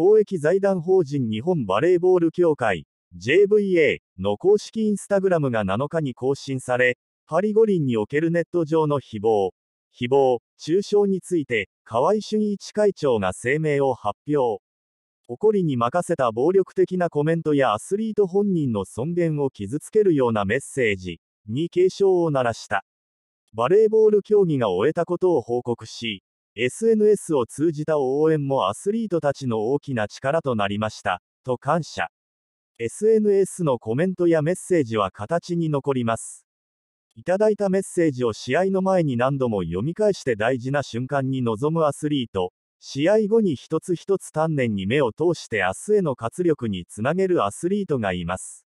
公益財団法人日本バレーボール協会 JVA の公式インスタグラムが7日に更新され、パリ五輪におけるネット上の誹謗、誹謗、中傷について、河合俊一会長が声明を発表。誇りに任せた暴力的なコメントやアスリート本人の尊厳を傷つけるようなメッセージに警鐘を鳴らした。バレーボール競技が終えたことを報告し、SNS を通じた応援もアスリートたちの大きな力となりました、と感謝。SNS のコメントやメッセージは形に残ります。いただいたメッセージを試合の前に何度も読み返して大事な瞬間に臨むアスリート、試合後に一つ一つ丹念に目を通して明日への活力につなげるアスリートがいます。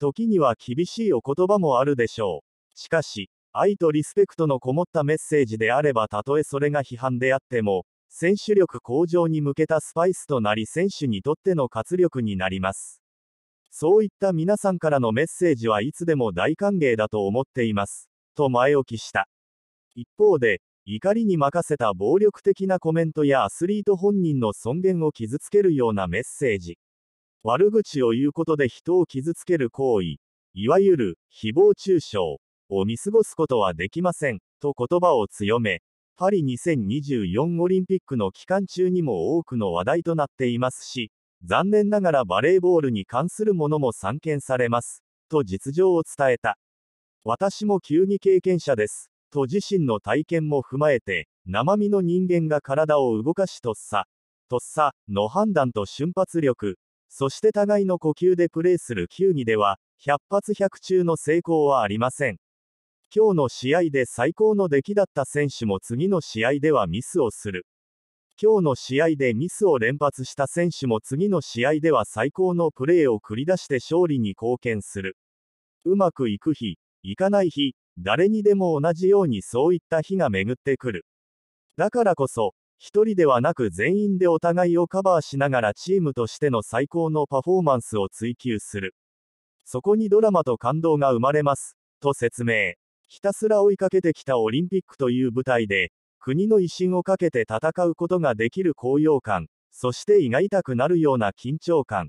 時には厳しいお言葉もあるでしょう。しかし、愛とリスペクトのこもったメッセージであればたとえそれが批判であっても、選手力向上に向けたスパイスとなり選手にとっての活力になります。そういった皆さんからのメッセージはいつでも大歓迎だと思っています。と前置きした。一方で、怒りに任せた暴力的なコメントやアスリート本人の尊厳を傷つけるようなメッセージ。悪口を言うことで人を傷つける行為。いわゆる、誹謗中傷。を見過ごすことはできません、と言葉を強め、パリ2024オリンピックの期間中にも多くの話題となっていますし、残念ながらバレーボールに関するものも散見されます、と実情を伝えた。私も急に経験者です、と自身の体験も踏まえて、生身の人間が体を動かしとっさ、とっさの判断と瞬発力、そして互いの呼吸でプレーする球技では、100発100中の成功はありません。今日の試合で最高の出来だった選手も次の試合ではミスをする。今日の試合でミスを連発した選手も次の試合では最高のプレーを繰り出して勝利に貢献する。うまくいく日、いかない日、誰にでも同じようにそういった日が巡ってくる。だからこそ、一人ではなく全員でお互いをカバーしながらチームとしての最高のパフォーマンスを追求する。そこにドラマと感動が生まれます、と説明。ひたすら追いかけてきたオリンピックという舞台で、国の威信をかけて戦うことができる高揚感、そして胃が痛くなるような緊張感。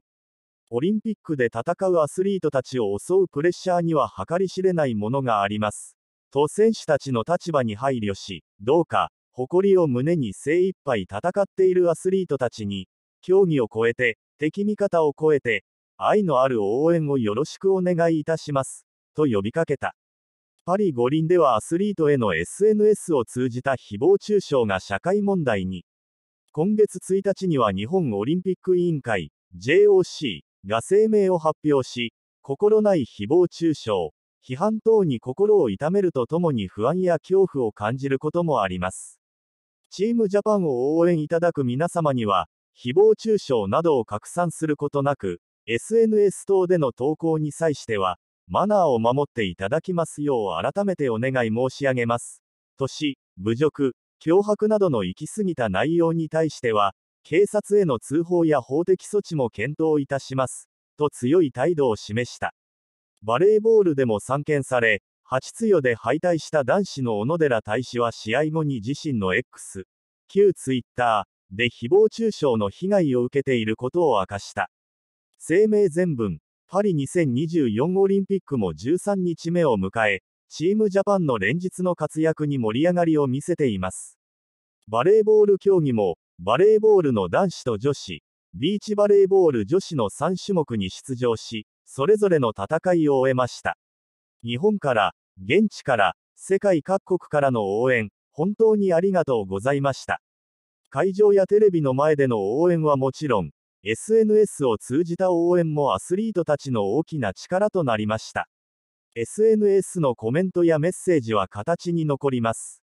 オリンピックで戦うアスリートたちを襲うプレッシャーには計り知れないものがあります。と選手たちの立場に配慮し、どうか、誇りを胸に精一杯戦っているアスリートたちに、競技を超えて、敵味方を超えて、愛のある応援をよろしくお願いいたします、と呼びかけた。パリ五輪ではアスリートへの SNS を通じた誹謗中傷が社会問題に。今月1日には日本オリンピック委員会、JOC が声明を発表し、心ない誹謗中傷、批判等に心を痛めるとともに不安や恐怖を感じることもあります。チームジャパンを応援いただく皆様には、誹謗中傷などを拡散することなく、SNS 等での投稿に際しては、マナーを守っていただきますよう改めてお願い申し上げます。し、侮辱、脅迫などの行き過ぎた内容に対しては、警察への通報や法的措置も検討いたします。と強い態度を示した。バレーボールでも散見され、8つで敗退した男子の小野寺大使は試合後に自身の X、旧 Twitter で誹謗中傷の被害を受けていることを明かした。声明全文パリ2024オリンピックも13日目を迎え、チームジャパンの連日の活躍に盛り上がりを見せています。バレーボール競技も、バレーボールの男子と女子、ビーチバレーボール女子の3種目に出場し、それぞれの戦いを終えました。日本から、現地から、世界各国からの応援、本当にありがとうございました。会場やテレビの前での応援はもちろん、SNS を通じた応援もアスリートたちの大きな力となりました。SNS のコメントやメッセージは形に残ります。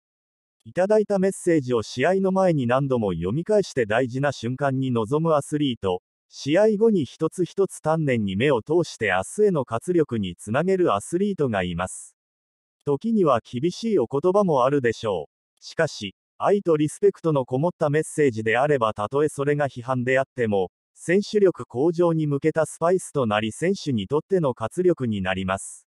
いただいたメッセージを試合の前に何度も読み返して大事な瞬間に臨むアスリート、試合後に一つ一つ丹念に目を通して明日への活力につなげるアスリートがいます。時には厳しいお言葉もあるでしょう。しかし、愛とリスペクトのこもったメッセージであればたとえそれが批判であっても、選手力向上に向けたスパイスとなり選手にとっての活力になります。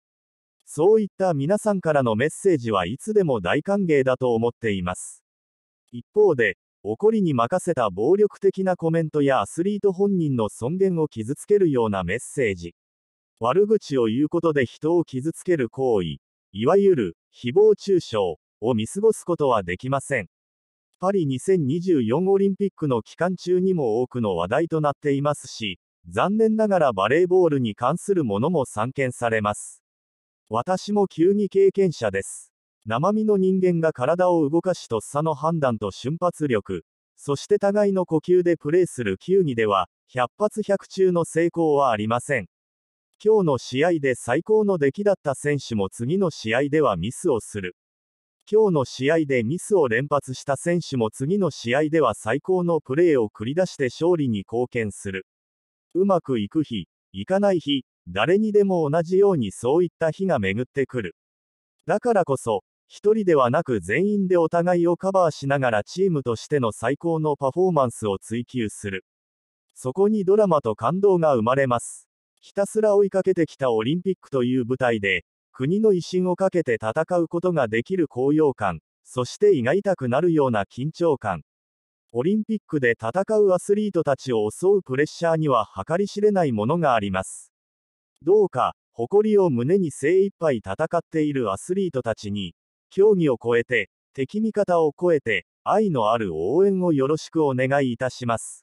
そういった皆さんからのメッセージはいつでも大歓迎だと思っています。一方で、怒りに任せた暴力的なコメントやアスリート本人の尊厳を傷つけるようなメッセージ、悪口を言うことで人を傷つける行為、いわゆる誹謗中傷を見過ごすことはできません。パリ2024オリンピックの期間中にも多くの話題となっていますし、残念ながらバレーボールに関するものも散見されます。私も球技経験者です。生身の人間が体を動かしとっさの判断と瞬発力、そして互いの呼吸でプレーする球技では、100発100中の成功はありません。今日の試合で最高の出来だった選手も次の試合ではミスをする。今日の試合でミスを連発した選手も次の試合では最高のプレーを繰り出して勝利に貢献する。うまくいく日、いかない日、誰にでも同じようにそういった日が巡ってくる。だからこそ、一人ではなく全員でお互いをカバーしながらチームとしての最高のパフォーマンスを追求する。そこにドラマと感動が生まれます。ひたすら追いかけてきたオリンピックという舞台で、国の威信をかけて戦うことができる高揚感、そして胃が痛くなるような緊張感。オリンピックで戦うアスリートたちを襲うプレッシャーには計り知れないものがあります。どうか、誇りを胸に精一杯戦っているアスリートたちに、競技を超えて、敵味方を超えて、愛のある応援をよろしくお願いいたします。